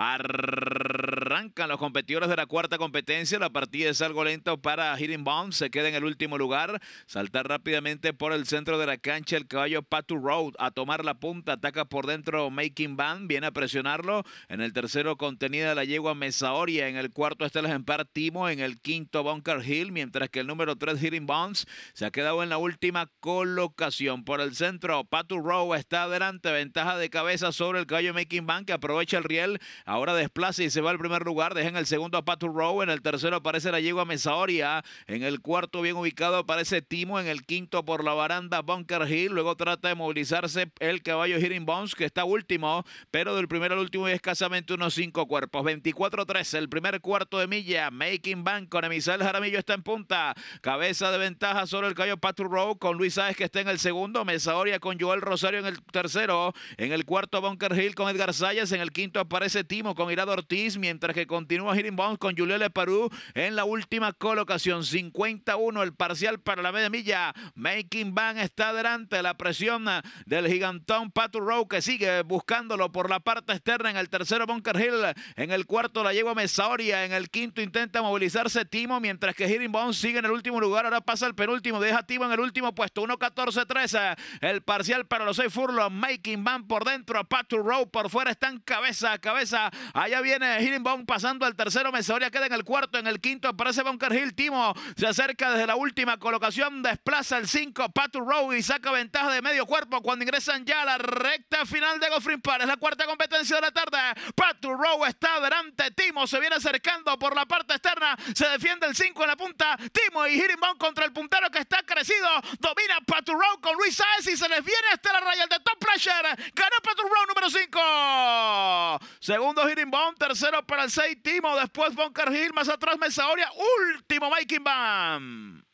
Arr- Arrancan los competidores de la cuarta competencia. La partida es algo lento para Hitting Bomb. Se queda en el último lugar. Saltar rápidamente por el centro de la cancha el caballo Patu Road a tomar la punta. Ataca por dentro Making Band. Viene a presionarlo. En el tercero contenida la yegua Mesaoria. En el cuarto está el ejemplar Timo. En el quinto Bunker Hill. Mientras que el número 3 Hitting Bones se ha quedado en la última colocación. Por el centro Patu Road está adelante. Ventaja de cabeza sobre el caballo Making Band que aprovecha el riel. Ahora desplaza y se va al primer lugar lugar, en el segundo a Patu Rowe, en el tercero aparece la yegua Mesaoria, en el cuarto bien ubicado aparece Timo, en el quinto por la baranda Bunker Hill, luego trata de movilizarse el caballo Hitting Bones, que está último, pero del primero al último hay escasamente unos cinco cuerpos. 24-3, el primer cuarto de milla, Making Bank con Emisel Jaramillo está en punta, cabeza de ventaja sobre el caballo Patu Rowe, con Luis Sáez que está en el segundo, Mesaoria con Joel Rosario en el tercero, en el cuarto Bunker Hill con Edgar Sayas, en el quinto aparece Timo con Irado Ortiz, mientras que continúa Hitting Bones con Juliele Perú en la última colocación. 51 el parcial para la media milla. Making Van está delante. La presión del gigantón Patu Rowe que sigue buscándolo por la parte externa en el tercero Bunker Hill. En el cuarto la lleva Mesaoria. En el quinto intenta movilizarse Timo mientras que Hitting Bones sigue en el último lugar. Ahora pasa el penúltimo. Deja Timo en el último puesto. 1-14-13. El parcial para los seis furlos. Making Van por dentro. a Patu Rowe por fuera. Están cabeza a cabeza. Allá viene Hitting Bones pasando al tercero. Mesoria queda en el cuarto. En el quinto aparece Bunker Hill. Timo se acerca desde la última colocación. Desplaza el 5. Patu Rowe y saca ventaja de medio cuerpo cuando ingresan ya a la recta final de Goffrin Par. Es la cuarta competencia de la tarde. Patu Rowe está adelante. Timo se viene acercando por la parte externa. Se defiende el 5 en la punta. Timo y Bone contra el puntero que está crecido. Domina Patu Rowe con Luis Saez y se les viene hasta la raya. de Top Pressure. Ganó round número 5. Segundo hitting bomb. Tercero para el 6. Timo. Después Bunker Hill. Más atrás Mesaoria. Último Making Bam.